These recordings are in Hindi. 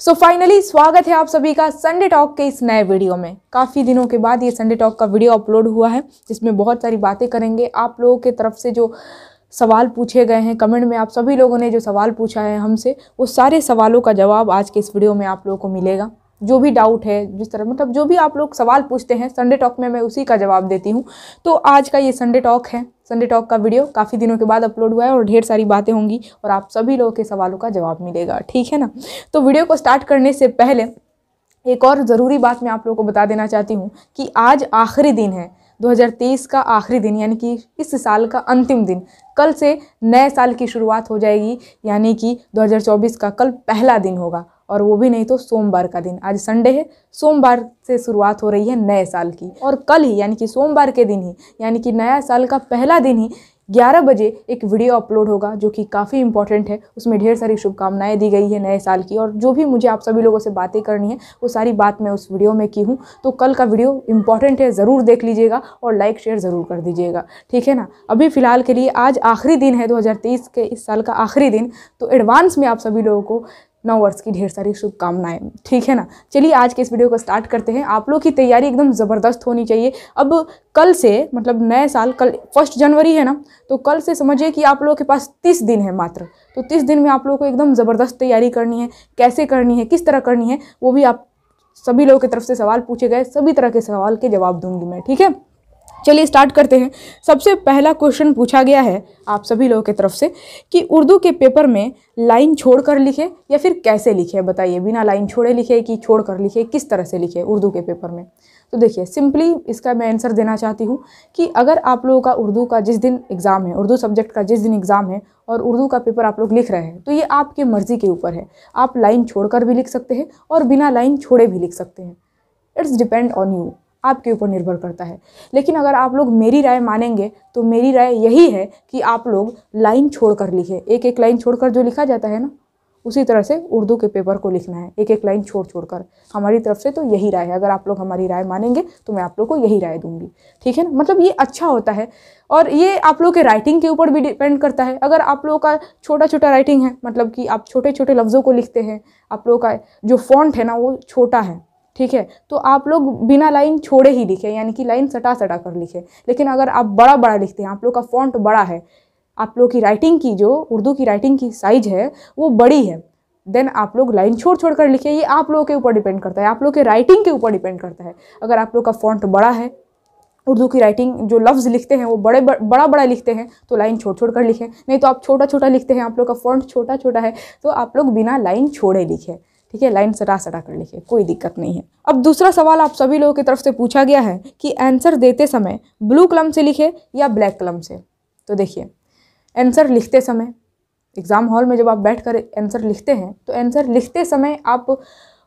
सो so फाइनली स्वागत है आप सभी का संडे टॉक के इस नए वीडियो में काफ़ी दिनों के बाद ये संडे टॉक का वीडियो अपलोड हुआ है जिसमें बहुत सारी बातें करेंगे आप लोगों के तरफ से जो सवाल पूछे गए हैं कमेंट में आप सभी लोगों ने जो सवाल पूछा है हमसे वो सारे सवालों का जवाब आज के इस वीडियो में आप लोगों को मिलेगा जो भी डाउट है जिस तरह मतलब जो भी आप लोग सवाल पूछते हैं संडे टॉक में मैं उसी का जवाब देती हूँ तो आज का ये संडे टॉक है संडे टॉक का वीडियो काफ़ी दिनों के बाद अपलोड हुआ है और ढेर सारी बातें होंगी और आप सभी लोगों के सवालों का जवाब मिलेगा ठीक है ना तो वीडियो को स्टार्ट करने से पहले एक और ज़रूरी बात मैं आप लोगों को बता देना चाहती हूँ कि आज आखिरी दिन है 2023 का आखिरी दिन यानी कि इस साल का अंतिम दिन कल से नए साल की शुरुआत हो जाएगी यानी कि 2024 का कल पहला दिन होगा और वो भी नहीं तो सोमवार का दिन आज संडे है सोमवार से शुरुआत हो रही है नए साल की और कल ही यानी कि सोमवार के दिन ही यानी कि नया साल का पहला दिन ही 11 बजे एक वीडियो अपलोड होगा जो कि काफ़ी इंपॉर्टेंट है उसमें ढेर सारी शुभकामनाएं दी गई है नए साल की और जो भी मुझे आप सभी लोगों से बातें करनी है वो सारी बात मैं उस वीडियो में की हूँ तो कल का वीडियो इंपॉर्टेंट है ज़रूर देख लीजिएगा और लाइक शेयर ज़रूर कर दीजिएगा ठीक है ना अभी फ़िलहाल के लिए आज आखिरी दिन है दो के इस साल का आखिरी दिन तो एडवांस में आप सभी लोगों को नौ वर्ष की ढेर सारी शुभकामनाएं ठीक है ना चलिए आज के इस वीडियो को स्टार्ट करते हैं आप लोग की तैयारी एकदम ज़बरदस्त होनी चाहिए अब कल से मतलब नए साल कल फर्स्ट जनवरी है ना तो कल से समझिए कि आप लोगों के पास तीस दिन है मात्र तो तीस दिन में आप लोगों को एकदम ज़बरदस्त तैयारी करनी है कैसे करनी है किस तरह करनी है वो भी आप सभी लोगों की तरफ से सवाल पूछे गए सभी तरह के सवाल के जवाब दूंगी मैं ठीक है चलिए स्टार्ट करते हैं सबसे पहला क्वेश्चन पूछा गया है आप सभी लोगों की तरफ से कि उर्दू के पेपर में लाइन छोड़कर लिखे या फिर कैसे लिखे बताइए बिना लाइन छोड़े लिखे कि छोड़कर लिखे किस तरह से लिखे उर्दू के पेपर में तो देखिए सिंपली इसका मैं आंसर देना चाहती हूँ कि अगर आप लोगों का उर्दू का जिस दिन एग्ज़ाम है उर्दू सब्जेक्ट का जिस दिन एग्ज़ाम है और उर्दू का पेपर आप लोग लिख रहे हैं तो ये आपके मर्ज़ी के ऊपर है आप लाइन छोड़ भी लिख सकते हैं और बिना लाइन छोड़े भी लिख सकते हैं इट्स डिपेंड ऑन यू आपके ऊपर निर्भर करता है लेकिन अगर आप लोग मेरी राय मानेंगे तो मेरी राय यही है कि आप लोग लाइन छोड़ कर लिखे एक एक लाइन छोड़कर जो लिखा जाता है ना उसी तरह से उर्दू के पेपर को लिखना है एक एक लाइन छोड़ छोड़ कर हमारी तरफ से तो यही राय है अगर आप लोग हमारी राय मानेंगे तो मैं आप लोग को यही राय दूंगी ठीक है ना मतलब ये अच्छा होता है और ये आप लोग के राइटिंग के ऊपर भी डिपेंड करता है अगर आप लोगों का छोटा छोटा राइटिंग है मतलब कि आप छोटे छोटे लफ्ज़ों को लिखते हैं आप लोगों का जो फॉन्ट है ना वो छोटा है ठीक है तो आप लोग बिना लाइन छोड़े ही लिखें यानी कि लाइन सटा सटा कर लिखें लेकिन अगर आप बड़ा बड़ा लिखते हैं आप लोग का फॉन्ट बड़ा है आप लोग की राइटिंग की जो उर्दू की राइटिंग की साइज है वो बड़ी है देन आप लोग लाइन छोड़ छोड़ कर लिखें ये आप लोगों के ऊपर डिपेंड करता है आप लोग के राइटिंग के ऊपर डिपेंड करता है अगर आप लोग का फॉन्ट बड़ा है उर्दू की राइटिंग जो लफ्ज़ लिखते हैं वो बड़े बड़ा बड़ा लिखते हैं तो लाइन छोड़ छोड़ कर लिखें नहीं तो आप छोटा छोटा लिखते हैं आप लोग का फॉन्ट छोटा छोटा है तो आप लोग बिना लाइन छोड़े लिखें ठीक है लाइन सटा सटा कर लिखिए कोई दिक्कत नहीं है अब दूसरा सवाल आप सभी लोगों की तरफ से पूछा गया है कि आंसर देते समय ब्लू कलम से लिखे या ब्लैक कलम से तो देखिए आंसर लिखते समय एग्ज़ाम हॉल में जब आप बैठ कर आंसर लिखते हैं तो आंसर लिखते समय आप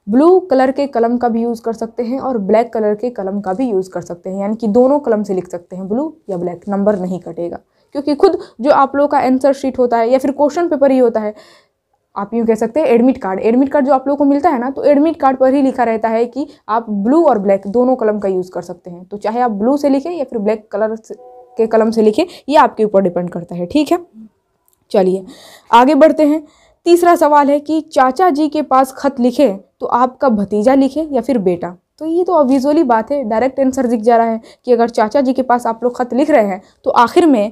ब्लू कलर के कलम का भी यूज़ कर सकते हैं और ब्लैक कलर के कलम का भी यूज़ कर सकते हैं यानी कि दोनों कलम से लिख सकते हैं ब्लू या ब्लैक नंबर नहीं कटेगा क्योंकि खुद जो आप लोगों का आंसर शीट होता है या फिर क्वेश्चन पेपर ही होता है आप यूँ कह सकते हैं एडमिट कार्ड एडमिट कार्ड जो आप लोगों को मिलता है ना तो एडमिट कार्ड पर ही लिखा रहता है कि आप ब्लू और ब्लैक दोनों कलम का यूज़ कर सकते हैं तो चाहे आप ब्लू से लिखें या फिर ब्लैक कलर के कलम से लिखें ये आपके ऊपर डिपेंड करता है ठीक है चलिए आगे बढ़ते हैं तीसरा सवाल है कि चाचा जी के पास खत लिखे तो आपका भतीजा लिखे या फिर बेटा तो ये तो ऑब्वियसली बात है डायरेक्ट आंसर दिख जा रहा है कि अगर चाचा जी के पास आप लोग खत लिख रहे हैं तो आखिर में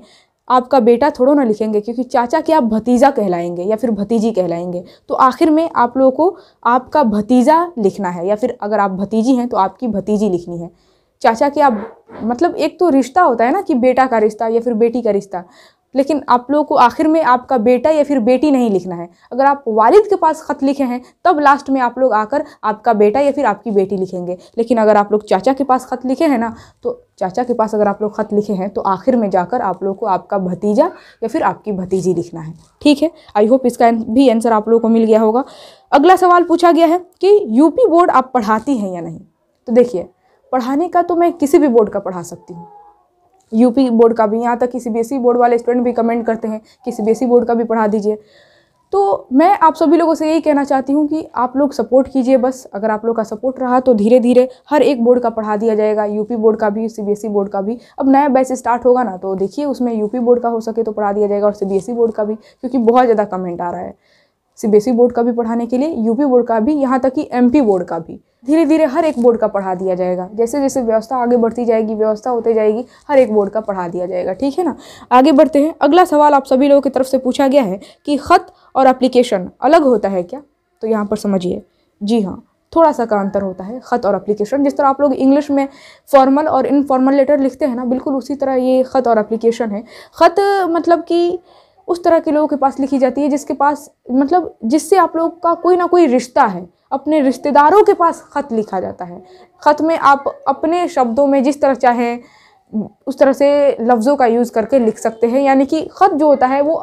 आपका बेटा थोड़ो ना लिखेंगे क्योंकि चाचा के आप भतीजा कहलाएंगे या फिर भतीजी कहलाएंगे तो आखिर में आप लोगों को आपका भतीजा लिखना है या फिर अगर आप भतीजी हैं तो आपकी भतीजी लिखनी है चाचा के आप मतलब एक तो रिश्ता होता है ना कि बेटा का रिश्ता या फिर बेटी का रिश्ता लेकिन आप लोगों को आखिर में आपका बेटा या फिर बेटी नहीं लिखना है अगर आप वालिद के पास ख़त लिखे हैं तब लास्ट में आप लोग आकर आपका बेटा या फिर आपकी बेटी लिखेंगे लेकिन अगर आप लोग चाचा के पास ख़त लिखे हैं ना तो चाचा के पास अगर आप लोग ख़त लिखे हैं तो आखिर में जाकर आप लोग को आपका भतीजा या फिर आपकी भतीजी लिखना है ठीक है आई होप इसका भी आंसर आप लोगों को मिल गया होगा अगला सवाल पूछा गया है कि यूपी बोर्ड आप पढ़ाती हैं या नहीं तो देखिए पढ़ाने का तो मैं किसी भी बोर्ड का पढ़ा सकती हूँ यूपी बोर्ड का भी यहाँ तक कि सी बोर्ड वाले स्टूडेंट भी कमेंट करते हैं कि सी बोर्ड का भी पढ़ा दीजिए तो मैं आप सभी लोगों से यही कहना चाहती हूँ कि आप लोग सपोर्ट कीजिए बस अगर आप लोग का सपोर्ट रहा तो धीरे धीरे हर एक बोर्ड का पढ़ा दिया जाएगा यूपी बोर्ड का भी सीबीएसई बोर्ड का भी अब नया बैच स्टार्ट होगा ना तो देखिए उसमें यूपी बोर्ड का हो सके तो पढ़ा दिया जाएगा और सीबीएसई बोर्ड का भी क्योंकि बहुत ज़्यादा कमेंट आ रहा है सी बोर्ड का भी पढ़ाने के लिए यूपी बोर्ड का भी यहाँ तक कि एम बोर्ड का भी धीरे धीरे हर एक बोर्ड का पढ़ा दिया जाएगा जैसे जैसे व्यवस्था आगे बढ़ती जाएगी व्यवस्था होती जाएगी हर एक बोर्ड का पढ़ा दिया जाएगा ठीक है ना आगे बढ़ते हैं अगला सवाल आप सभी लोगों की तरफ से पूछा गया है कि ख़त और एप्लीकेशन अलग होता है क्या तो यहाँ पर समझिए जी हाँ थोड़ा सा का अंतर होता है ख़त और एप्लीकेशन जिस तरह आप लोग इंग्लिश में फॉर्मल और इनफॉर्मल लेटर लिखते हैं ना बिल्कुल उसी तरह ये ख़त और एप्लीकेशन है ख़त मतलब कि उस तरह के लोगों के पास लिखी जाती है जिसके पास मतलब जिससे आप लोग का कोई ना कोई रिश्ता है अपने रिश्तेदारों के पास ख़त लिखा जाता है ख़त में आप अपने शब्दों में जिस तरह चाहें उस तरह से लफ्ज़ों का यूज़ करके लिख सकते हैं यानी कि ख़त जो होता है वो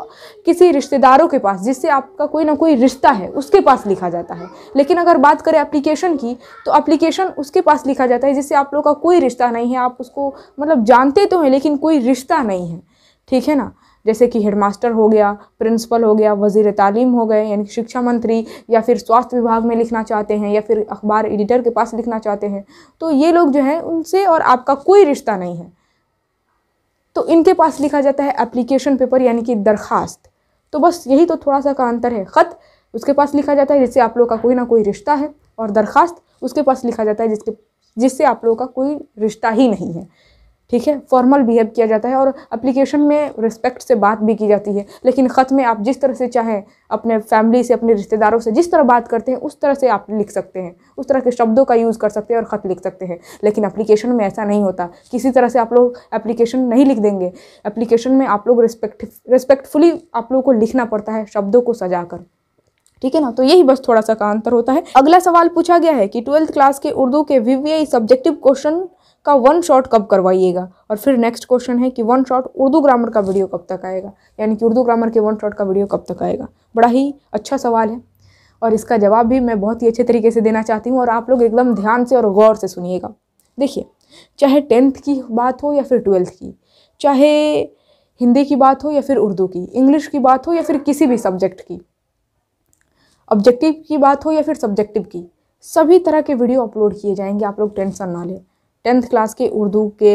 किसी रिश्तेदारों के पास जिससे आपका कोई ना कोई रिश्ता है उसके पास लिखा जाता है लेकिन अगर बात करें एप्लीकेशन की तो एप्लीकेशन उसके पास लिखा जाता है जिससे आप लोग का कोई रिश्ता नहीं है आप उसको मतलब जानते तो हैं लेकिन कोई रिश्ता नहीं है ठीक है ना जैसे कि हेडमास्टर हो गया प्रिंसिपल हो गया वजीर तालीम हो गए यानी शिक्षा मंत्री या फिर स्वास्थ्य विभाग में लिखना चाहते हैं या फिर अखबार एडिटर के पास लिखना चाहते हैं तो ये लोग जो हैं उनसे और आपका कोई रिश्ता नहीं है तो इनके पास लिखा जाता है एप्लीकेशन पेपर यानी कि दरख्वास्त तो बस यही तो थोड़ा सा का अंतर है ख़त उसके पास लिखा जाता है जिससे आप लोग का कोई ना कोई रिश्ता है और दरख्वास्त उसके पास लिखा जाता है जिसके जिससे आप लोगों का कोई रिश्ता ही नहीं है ठीक है फॉर्मल बिहेव किया जाता है और अप्लीकेशन में रिस्पेक्ट से बात भी की जाती है लेकिन ख़त में आप जिस तरह से चाहें अपने फैमिली से अपने रिश्तेदारों से जिस तरह बात करते हैं उस तरह से आप लिख सकते हैं उस तरह के शब्दों का यूज़ कर सकते हैं और ख़त लिख सकते हैं लेकिन अप्लीकेशन में ऐसा नहीं होता किसी तरह से आप लोग अप्लीकेशन नहीं लिख देंगे एप्लीकेशन में आप लोग रिस्पेक्ट रिस्पेक्टफुली आप लोगों को लिखना पड़ता है शब्दों को सजा कर ठीक है ना तो यही बस थोड़ा सा का अंतर होता है अगला सवाल पूछा गया है कि ट्वेल्थ क्लास के उर्दू के वीवीआई सब्जेक्टिव क्वेश्चन का वन शॉट कब करवाइएगा और फिर नेक्स्ट क्वेश्चन है कि वन शॉट उर्दू ग्रामर का वीडियो कब तक आएगा यानी कि उर्दू ग्रामर के वन शॉट का वीडियो कब तक आएगा बड़ा ही अच्छा सवाल है और इसका जवाब भी मैं बहुत ही अच्छे तरीके से देना चाहती हूँ और आप लोग एकदम ध्यान से और गौर से सुनिएगा देखिए चाहे टेंथ की बात हो या फिर ट्वेल्थ की चाहे हिंदी की बात हो या फिर उर्दू की इंग्लिश की बात हो या फिर किसी भी सब्जेक्ट की ऑब्जेक्टिव की बात हो या फिर सब्जेक्टिव की सभी तरह के वीडियो अपलोड किए जाएंगे आप लोग टेंशन ना लें टेंथ क्लास के उर्दू के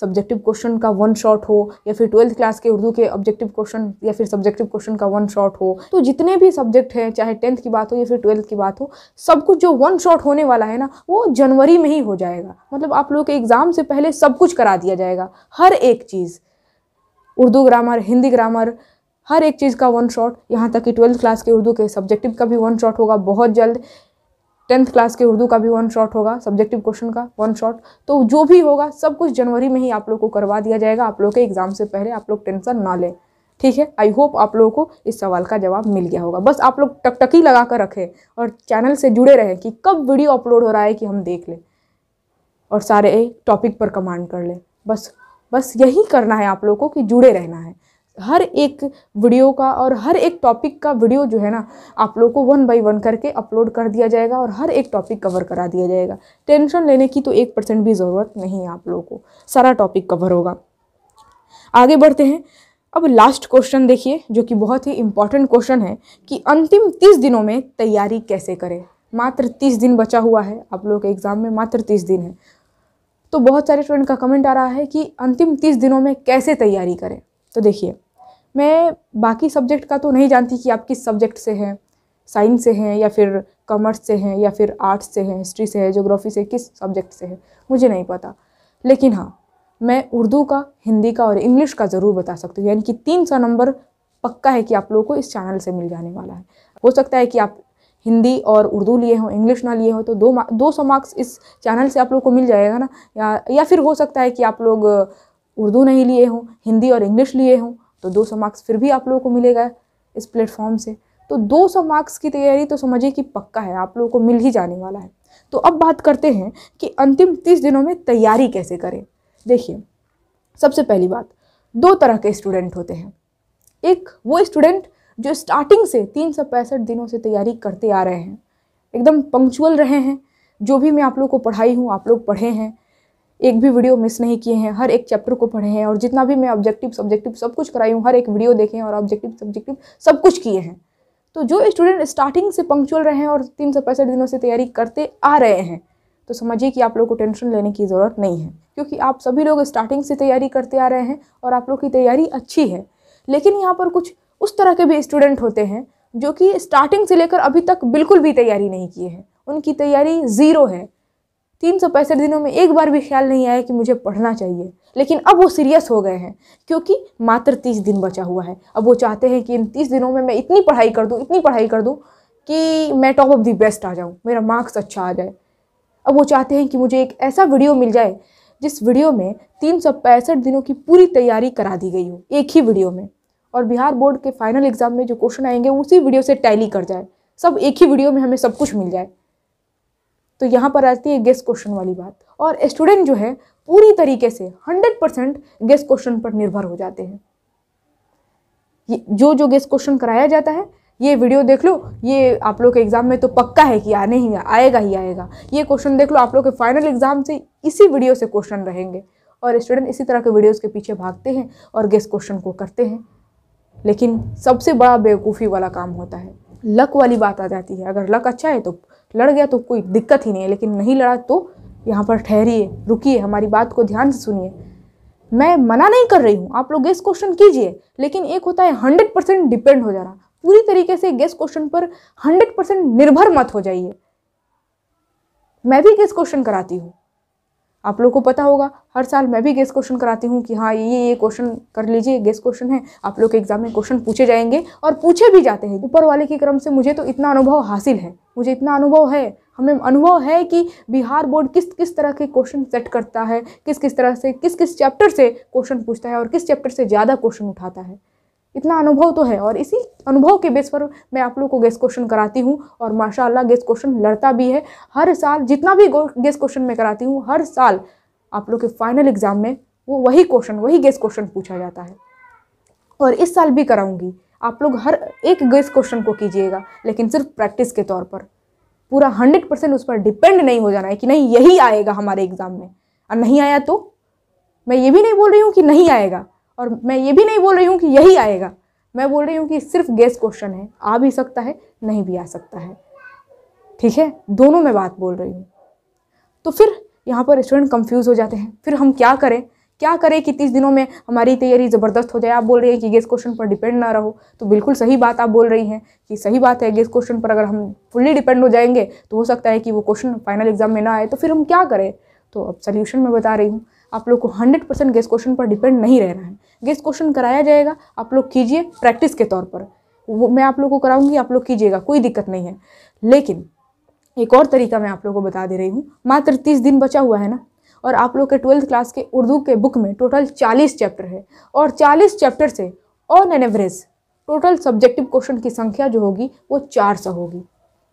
सब्जेक्टिव क्वेश्चन का वन शॉट हो या फिर ट्वेल्थ क्लास के उर्दू के ऑब्जेक्टिव क्वेश्चन या फिर सब्जेक्टिव क्वेश्चन का वन शॉट हो तो जितने भी सब्जेक्ट हैं चाहे टेंथ की बात हो या फिर ट्वेल्थ की बात हो सब कुछ जो वन शॉट होने वाला है ना वो जनवरी में ही हो जाएगा मतलब आप लोगों के एग्ज़ाम से पहले सब कुछ करा दिया जाएगा हर एक चीज़ उर्दू ग्रामर हिंदी ग्रामर हर एक चीज़ का वन शॉट यहाँ तक कि ट्वेल्थ क्लास के उर्दू के सब्जेक्टिव का भी वन शॉट होगा बहुत जल्द टेंथ क्लास के उर्दू का भी वन शॉट होगा सब्जेक्टिव क्वेश्चन का वन शॉट तो जो भी होगा सब कुछ जनवरी में ही आप लोग को करवा दिया जाएगा आप लोग के एग्ज़ाम से पहले आप लोग टेंशन ना लें ठीक है आई होप आप लोगों को इस सवाल का जवाब मिल गया होगा बस आप लोग टकटकी लगा कर रखें और चैनल से जुड़े रहें कि कब वीडियो अपलोड हो रहा है कि हम देख लें और सारे टॉपिक पर कमांड कर लें बस बस यही करना है आप लोगों को कि जुड़े रहना है हर एक वीडियो का और हर एक टॉपिक का वीडियो जो है ना आप लोग को वन बाई वन करके अपलोड कर दिया जाएगा और हर एक टॉपिक कवर करा दिया जाएगा टेंशन लेने की तो एक परसेंट भी ज़रूरत नहीं है आप लोगों को सारा टॉपिक कवर होगा आगे बढ़ते हैं अब लास्ट क्वेश्चन देखिए जो कि बहुत ही इम्पॉर्टेंट क्वेश्चन है कि अंतिम तीस दिनों में तैयारी कैसे करें मात्र तीस दिन बचा हुआ है आप लोगों के एग्ज़ाम में मात्र तीस दिन है तो बहुत सारे स्टूडेंट का कमेंट आ रहा है कि अंतिम तीस दिनों में कैसे तैयारी करें तो देखिए मैं बाकी सब्जेक्ट का तो नहीं जानती कि आप किस सब्जेक्ट से हैं साइंस से हैं या फिर कॉमर्स से हैं या फिर आर्ट्स से हैं हिस्ट्री से है जोग्राफी से किस सब्जेक्ट से है मुझे नहीं पता लेकिन हाँ मैं उर्दू का हिंदी का और इंग्लिश का ज़रूर बता सकती हूँ यानी कि तीन सौ नंबर पक्का है कि आप लोगों को इस चैनल से मिल जाने वाला है हो सकता है कि आप हिंदी और उर्दू लिए हो इंग्लिश ना लिए हो तो दो दो सौ मार्क्स इस चैनल से आप लोग को मिल जाएगा ना या या फिर हो सकता है कि आप लोग उर्दू नहीं लिए हों हिंदी और इंग्लिश लिए हों तो 200 मार्क्स फिर भी आप लोगों को मिलेगा इस प्लेटफॉर्म से तो 200 मार्क्स की तैयारी तो समझिए कि पक्का है आप लोगों को मिल ही जाने वाला है तो अब बात करते हैं कि अंतिम तीस दिनों में तैयारी कैसे करें देखिए सबसे पहली बात दो तरह के स्टूडेंट होते हैं एक वो स्टूडेंट जो स्टार्टिंग से तीन सौ पैंसठ दिनों से तैयारी करते आ रहे हैं एकदम पंक्चुअल रहे हैं जो भी मैं आप लोग को पढ़ाई हूँ आप लोग पढ़े हैं एक भी वीडियो मिस नहीं किए हैं हर एक चैप्टर को पढ़े हैं और जितना भी मैं ऑब्जेक्टिव सब्जेक्टिव सब कुछ कराई हूँ हर एक वीडियो देखे और ऑब्जेक्टिव सब्जेक्टिव सब कुछ किए हैं तो जो स्टूडेंट स्टार्टिंग से पंक्चुअल रहे हैं और तीन सौ पैंसठ दिनों से तैयारी करते आ रहे हैं तो समझिए कि आप लोग को टेंशन लेने की ज़रूरत नहीं है क्योंकि आप सभी लोग स्टार्टिंग से तैयारी करते आ रहे हैं और आप लोग की तैयारी अच्छी है लेकिन यहाँ पर कुछ उस तरह के भी स्टूडेंट होते हैं जो कि स्टार्टिंग से लेकर अभी तक बिल्कुल भी तैयारी नहीं किए हैं उनकी तैयारी ज़ीरो है तीन सौ पैंसठ दिनों में एक बार भी ख्याल नहीं आया कि मुझे पढ़ना चाहिए लेकिन अब वो सीरियस हो गए हैं क्योंकि मात्र तीस दिन बचा हुआ है अब वो चाहते हैं कि इन तीस दिनों में मैं इतनी पढ़ाई कर दूँ इतनी पढ़ाई कर दूँ कि मैं टॉप ऑफ दी बेस्ट आ जाऊँ मेरा मार्क्स अच्छा आ जाए अब वो चाहते हैं कि मुझे एक ऐसा वीडियो मिल जाए जिस वीडियो में तीन सौ पैंसठ दिनों की पूरी तैयारी करा दी गई हो एक ही वीडियो में और बिहार बोर्ड के फाइनल एग्ज़ाम में जो क्वेश्चन आएंगे उसी वीडियो से टैली कर जाए सब एक ही वीडियो में हमें सब कुछ मिल जाए तो यहाँ पर आती है गेस्ट क्वेश्चन वाली बात और स्टूडेंट जो है पूरी तरीके से 100 परसेंट गेस्ट क्वेश्चन पर निर्भर हो जाते हैं ये जो जो गेस्ट क्वेश्चन कराया जाता है ये वीडियो देख लो ये आप लोग के एग्ज़ाम में तो पक्का है कि आने ही आएगा ही आएगा ये क्वेश्चन देख लो आप लोग के फाइनल एग्ज़ाम से इसी वीडियो से क्वेश्चन रहेंगे और स्टूडेंट इसी तरह के वीडियोज़ के पीछे भागते हैं और गेस्ट क्वेश्चन को करते हैं लेकिन सबसे बड़ा बेवकूफ़ी वाला काम होता है लक वाली बात आ जाती है अगर लक अच्छा है तो लड़ गया तो कोई दिक्कत ही नहीं है लेकिन नहीं लड़ा तो यहाँ पर ठहरिए रुकिए हमारी बात को ध्यान से सुनिए मैं मना नहीं कर रही हूँ आप लोग गेस क्वेश्चन कीजिए लेकिन एक होता है हंड्रेड परसेंट डिपेंड हो जाना पूरी तरीके से गेस क्वेश्चन पर हंड्रेड परसेंट निर्भर मत हो जाइए मैं भी गेस क्वेश्चन कराती हूँ आप लोग को पता होगा हर साल मैं भी गेस्ट क्वेश्चन कराती हूँ कि हाँ ये ये क्वेश्चन कर लीजिए गेस्ट क्वेश्चन है आप लोग के एग्जाम में क्वेश्चन पूछे जाएंगे और पूछे भी जाते हैं ऊपर वाले के क्रम से मुझे तो इतना अनुभव हासिल है मुझे इतना अनुभव है हमें अनुभव है कि बिहार बोर्ड किस किस तरह के क्वेश्चन सेट करता है किस किस तरह से किस किस चैप्टर से क्वेश्चन पूछता है और किस चैप्टर से ज़्यादा क्वेश्चन उठाता है इतना अनुभव तो है और इसी अनुभव के बेस पर मैं आप लोग को गेस्ट क्वेश्चन कराती हूँ और माशाल्लाह गेस्ट क्वेश्चन लड़ता भी है हर साल जितना भी गेस्ट क्वेश्चन मैं कराती हूँ हर साल आप लोग के फाइनल एग्ज़ाम में वो वही क्वेश्चन वही गेस्ट क्वेश्चन पूछा जाता है और इस साल भी कराऊँगी आप लोग हर एक गेस्ट क्वेश्चन को कीजिएगा लेकिन सिर्फ प्रैक्टिस के तौर पर पूरा हंड्रेड परसेंट उस पर डिपेंड नहीं हो जाना है कि नहीं यही आएगा हमारे एग्ज़ाम में और नहीं आया तो मैं ये भी नहीं बोल रही हूँ कि नहीं आएगा और मैं ये भी नहीं बोल रही हूँ कि यही आएगा मैं बोल रही हूँ कि सिर्फ गेस क्वेश्चन है आ भी सकता है नहीं भी आ सकता है ठीक है दोनों में बात बोल रही हूँ तो फिर यहाँ पर स्टूडेंट कंफ्यूज हो जाते हैं फिर हम क्या करें क्या करें कि तीस दिनों में हमारी तैयारी ज़बरदस्त हो जाए आप बोल रही हैं कि गेस क्वेश्चन पर डिपेंड ना रहो तो बिल्कुल सही बात आप बोल रही हैं कि सही बात है गेस क्वेश्चन पर अगर हम फुल्ली डिपेंड हो जाएंगे तो हो सकता है कि वो क्वेश्चन फाइनल एग्ज़ाम में ना आए तो फिर हम क्या करें तो अब सोल्यूशन में बता रही हूँ आप लोग को 100 परसेंट गेस्ट क्वेश्चन पर डिपेंड नहीं रहना है गेस्ट क्वेश्चन कराया जाएगा आप लोग कीजिए प्रैक्टिस के तौर पर वो मैं आप लोग को कराऊंगी आप लोग कीजिएगा कोई दिक्कत नहीं है लेकिन एक और तरीका मैं आप लोग को बता दे रही हूँ मात्र तीस दिन बचा हुआ है ना और आप लोग के ट्वेल्थ क्लास के उर्दू के बुक में टोटल चालीस चैप्टर है और चालीस चैप्टर से on an average total subjective question की संख्या जो होगी वो चार सौ होगी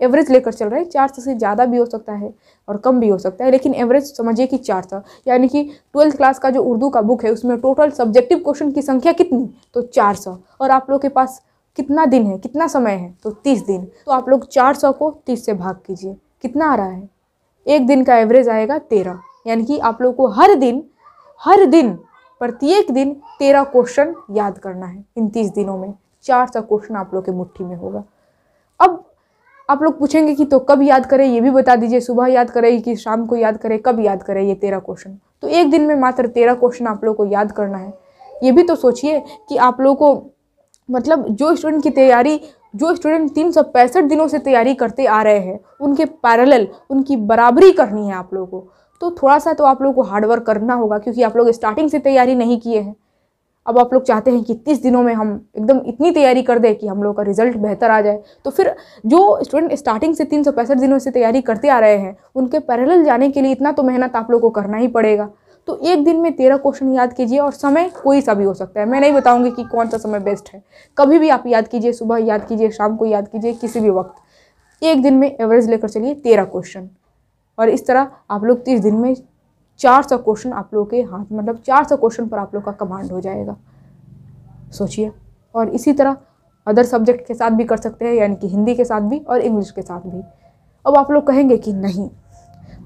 एवरेज लेकर चल रहे है चार सौ से ज़्यादा भी हो सकता है और कम भी हो सकता है लेकिन एवरेज समझिए कि चार सौ यानी कि ट्वेल्थ क्लास का जो उर्दू का बुक है उसमें टोटल सब्जेक्टिव क्वेश्चन की संख्या कितनी तो चार सौ और आप लोग के पास कितना दिन है कितना समय है तो तीस दिन तो आप लोग चार सौ को तीस से भाग कीजिए कितना आ रहा है एक दिन का एवरेज आएगा तेरह यानी कि आप लोग को हर दिन हर दिन प्रत्येक दिन तेरह क्वेश्चन याद करना है इन तीस दिनों में चार सौ क्वेश्चन आप लोग के मुट्ठी में होगा अब आप लोग पूछेंगे कि तो कब याद करें ये भी बता दीजिए सुबह याद करें कि शाम को याद करें कब याद करें ये तेरह क्वेश्चन तो एक दिन में मात्र तेरह क्वेश्चन आप लोग को याद करना है ये भी तो सोचिए कि आप लोग को मतलब जो स्टूडेंट की तैयारी जो स्टूडेंट तीन सौ पैंसठ दिनों से तैयारी करते आ रहे हैं उनके पैरेलल उनकी बराबरी करनी है आप लोगों को तो थोड़ा सा तो आप लोगों को हार्डवर्क करना होगा क्योंकि आप लोग स्टार्टिंग से तैयारी नहीं किए हैं अब आप लोग चाहते हैं कि तीस दिनों में हम एकदम इतनी तैयारी कर दें कि हम लोग का रिजल्ट बेहतर आ जाए तो फिर जो स्टूडेंट स्टार्टिंग से तीन सौ पैंसठ दिनों से तैयारी करते आ रहे हैं उनके पैरेलल जाने के लिए इतना तो मेहनत आप लोग को करना ही पड़ेगा तो एक दिन में तेरह क्वेश्चन याद कीजिए और समय कोई सा भी हो सकता है मैं नहीं बताऊँगी कि कौन सा समय बेस्ट है कभी भी आप याद कीजिए सुबह याद कीजिए शाम को याद कीजिए किसी भी वक्त एक दिन में एवरेज लेकर चलिए तेरह क्वेश्चन और इस तरह आप लोग तीस दिन में चार सौ क्वेश्चन आप लोगों के हाथ मतलब चार सौ क्वेश्चन पर आप लोग का कमांड हो जाएगा सोचिए और इसी तरह अदर सब्जेक्ट के साथ भी कर सकते हैं यानी कि हिंदी के साथ भी और इंग्लिश के साथ भी अब आप लोग कहेंगे कि नहीं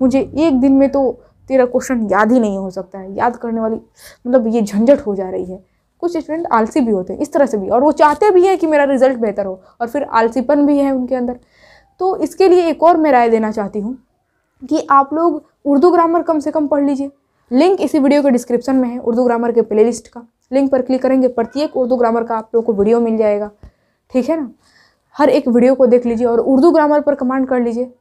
मुझे एक दिन में तो तेरा क्वेश्चन याद ही नहीं हो सकता है याद करने वाली मतलब ये झंझट हो जा रही है कुछ स्टूडेंट आलसी भी होते हैं इस तरह से भी और वो चाहते भी हैं कि मेरा रिजल्ट बेहतर हो और फिर आलसीपन भी है उनके अंदर तो इसके लिए एक और मैं राय देना चाहती हूँ कि आप लोग उर्दू ग्रामर कम से कम पढ़ लीजिए लिंक इसी वीडियो के डिस्क्रिप्शन में है उर्दू ग्रामर के प्ले का लिंक पर क्लिक करेंगे प्रत्येक उर्दू ग्रामर का आप लोग को वीडियो मिल जाएगा ठीक है ना हर एक वीडियो को देख लीजिए और उर्दू ग्रामर पर कमांड कर लीजिए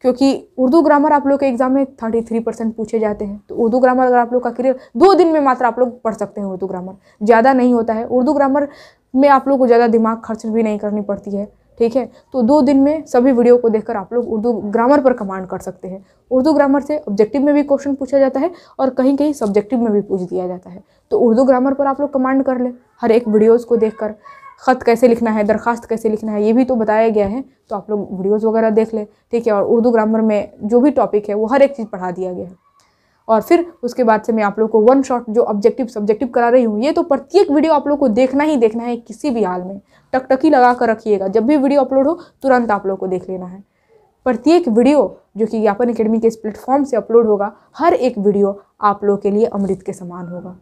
क्योंकि उर्दू ग्रामर आप लोग के एग्जाम में थर्टी थ्री परसेंट पूछे जाते हैं तो उर्दू ग्रामर अगर आप लोग का क्लियर दो दिन में मात्र आप लोग पढ़ सकते हैं उर्दू ग्रामर ज़्यादा नहीं होता है उर्दू ग्रामर में आप लोग को ज़्यादा दिमाग खर्च भी नहीं करनी पड़ती है ठीक है तो दो दिन में सभी वीडियो को देखकर आप लोग उर्दू ग्रामर पर कमांड कर सकते हैं उर्दू ग्रामर से ऑब्जेक्टिव में भी क्वेश्चन पूछा जाता है और कहीं कहीं सब्जेक्टिव में भी पूछ दिया जाता है तो उर्दू ग्रामर पर आप लोग कमांड कर लें हर एक वीडियोज़ को कर ख़त कैसे लिखना है दरखास्त कैसे लिखना है ये भी तो बताया गया है तो आप लोग वीडियोज़ वगैरह देख लें ठीक है और उर्दू ग्रामर में जो भी टॉपिक है वो हर एक चीज़ पढ़ा दिया गया है और फिर उसके बाद से मैं आप लोग को वन शॉट जो ऑब्जेक्टिव सब्जेक्टिव करा रही हूँ ये तो प्रत्येक वीडियो आप लोग को देखना ही देखना है किसी भी हाल में टकटकी लगा कर रखिएगा जब भी वीडियो अपलोड हो तुरंत आप लोग को देख लेना है प्रत्येक वीडियो जो कि ज्ञापन अकेडमी के इस प्लेटफॉर्म से अपलोड होगा हर एक वीडियो आप लोग के लिए अमृत के समान होगा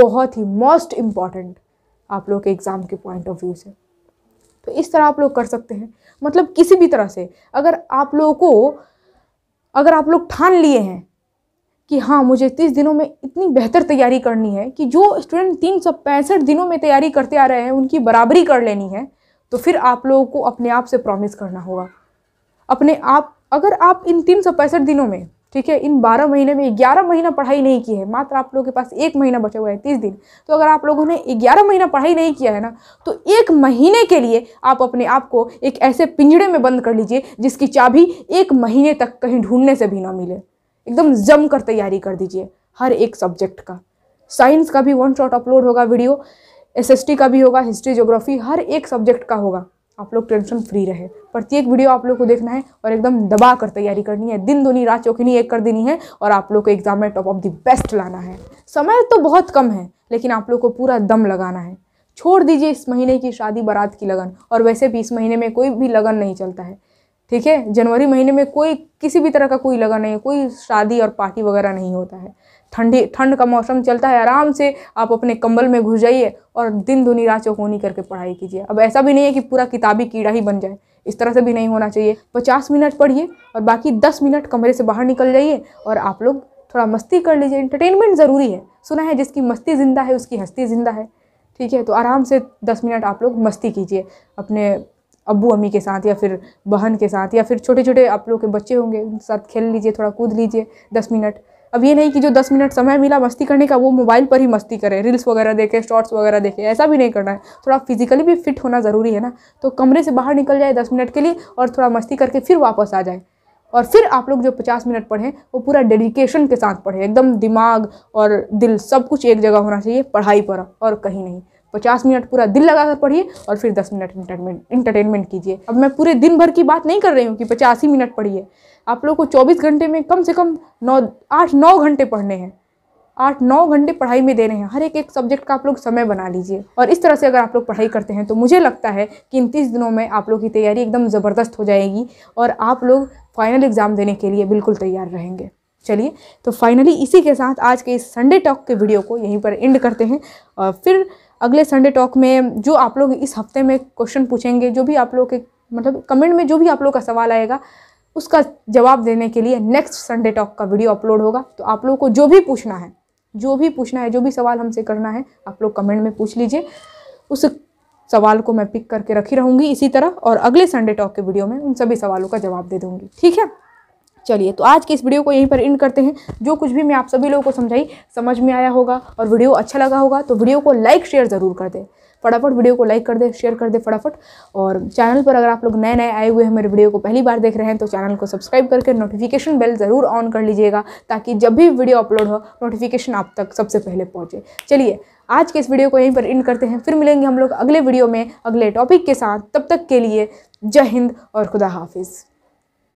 बहुत ही मोस्ट इम्पॉर्टेंट आप लोग के एग्ज़ाम के पॉइंट ऑफ व्यू से तो इस तरह आप लोग कर सकते हैं मतलब किसी भी तरह से अगर आप लोगों को अगर आप लोग ठान लिए हैं कि हाँ मुझे तीस दिनों में इतनी बेहतर तैयारी करनी है कि जो स्टूडेंट तीन सौ पैंसठ दिनों में तैयारी करते आ रहे हैं उनकी बराबरी कर लेनी है तो फिर आप लोगों को अपने आप से प्रॉमिस करना होगा अपने आप अगर आप इन तीन सौ पैंसठ दिनों में ठीक है इन बारह महीने में ग्यारह महीना पढ़ाई नहीं की है मात्र आप लोगों के पास एक महीना बचा हुआ है तीस दिन तो अगर आप लोगों ने ग्यारह महीना पढ़ाई नहीं किया है ना तो एक महीने के लिए आप अपने आप को एक ऐसे पिंजड़े में बंद कर लीजिए जिसकी चाबी एक महीने तक कहीं ढूंढने से भी ना मिले एकदम जम कर तैयारी कर दीजिए हर एक सब्जेक्ट का साइंस का भी वन शॉट अपलोड होगा वीडियो एसएसटी का भी होगा हिस्ट्री जोग्राफी हर एक सब्जेक्ट का होगा आप लोग टेंशन फ्री रहे प्रत्येक वीडियो आप लोग को देखना है और एकदम दबा कर तैयारी करनी है दिन दोनी रात चौकीनी एक कर देनी है और आप लोग को एग्जाम में टॉप ऑफ द बेस्ट लाना है समय तो बहुत कम है लेकिन आप लोग को पूरा दम लगाना है छोड़ दीजिए इस महीने की शादी बारात की लगन और वैसे भी इस महीने में कोई भी लगन नहीं चलता है ठीक है जनवरी महीने में कोई किसी भी तरह का कोई लगा नहीं है कोई शादी और पार्टी वगैरह नहीं होता है ठंडी ठंड का मौसम चलता है आराम से आप अपने कंबल में घुस जाइए और दिन धुनी रात चौकोनी करके पढ़ाई कीजिए अब ऐसा भी नहीं है कि पूरा किताबी कीड़ा ही बन जाए इस तरह से भी नहीं होना चाहिए पचास मिनट पढ़िए और बाकी दस मिनट कमरे से बाहर निकल जाइए और आप लोग थोड़ा मस्ती कर लीजिए इंटरटेनमेंट ज़रूरी है सुना है जिसकी मस्ती ज़िंदा है उसकी हस्ती ज़िंदा है ठीक है तो आराम से दस मिनट आप लोग मस्ती कीजिए अपने अबू अम्मी के साथ या फिर बहन के साथ या फिर छोटे छोटे आप लोग के बच्चे होंगे उनके साथ खेल लीजिए थोड़ा कूद लीजिए दस मिनट अब ये नहीं कि जो दस मिनट समय मिला मस्ती करने का वो मोबाइल पर ही मस्ती करें रील्स वगैरह देखें शॉर्ट्स वगैरह देखें ऐसा भी नहीं करना है थोड़ा फिजिकली भी फिट होना ज़रूरी है ना तो कमरे से बाहर निकल जाए दस मिनट के लिए और थोड़ा मस्ती करके फिर वापस आ जाए और फिर आप लोग जो पचास मिनट पढ़ें वो पूरा डेडिकेशन के साथ पढ़ें एकदम दिमाग और दिल सब कुछ एक जगह होना चाहिए पढ़ाई पर और कहीं नहीं पचास मिनट पूरा दिल लगा कर पढ़िए और फिर दस मिनट इंटरटेनमेंट कीजिए अब मैं पूरे दिन भर की बात नहीं कर रही हूँ कि पचास ही मिनट पढ़िए आप लोग को चौबीस घंटे में कम से कम नौ आठ नौ घंटे पढ़ने हैं आठ नौ घंटे पढ़ाई में दे रहे हैं हर एक एक सब्जेक्ट का आप लोग समय बना लीजिए और इस तरह से अगर आप लोग पढ़ाई करते हैं तो मुझे लगता है कि इन तीस दिनों में आप लोग की तैयारी एकदम ज़बरदस्त हो जाएगी और आप लोग फाइनल एग्ज़ाम देने के लिए बिल्कुल तैयार रहेंगे चलिए तो फाइनली इसी के साथ आज के इस संडे टॉक के वीडियो को यहीं पर एंड करते हैं और फिर अगले संडे टॉक में जो आप लोग इस हफ्ते में क्वेश्चन पूछेंगे जो भी आप लोग के मतलब कमेंट में जो भी आप लोग का सवाल आएगा उसका जवाब देने के लिए नेक्स्ट संडे टॉक का वीडियो अपलोड होगा तो आप लोगों को जो भी पूछना है जो भी पूछना है जो भी सवाल हमसे करना है आप लोग कमेंट में पूछ लीजिए उस सवाल को मैं पिक करके रखी रहूँगी इसी तरह और अगले संडे टॉक के वीडियो में उन सभी सवालों का जवाब दे दूँगी ठीक है चलिए तो आज के इस वीडियो को यहीं पर एंड करते हैं जो कुछ भी मैं आप सभी लोगों को समझाई समझ में आया होगा और वीडियो अच्छा लगा होगा तो वीडियो को लाइक शेयर ज़रूर कर दें फटाफट वीडियो को लाइक कर दे शेयर कर दे फटाफट और चैनल पर अगर आप लोग नए नए आए हुए हैं मेरे वीडियो को पहली बार देख रहे हैं तो चैनल को सब्सक्राइब करके नोटिफिकेशन बेल ज़रूर ऑन कर लीजिएगा ताकि जब भी वीडियो अपलोड हो नोटिफिकेशन आप तक सबसे पहले पहुँचे चलिए आज के इस वीडियो को यहीं पर इन करते हैं फिर मिलेंगे हम लोग अगले वीडियो में अगले टॉपिक के साथ तब तक के लिए जय हिंद और खुदा हाफिज़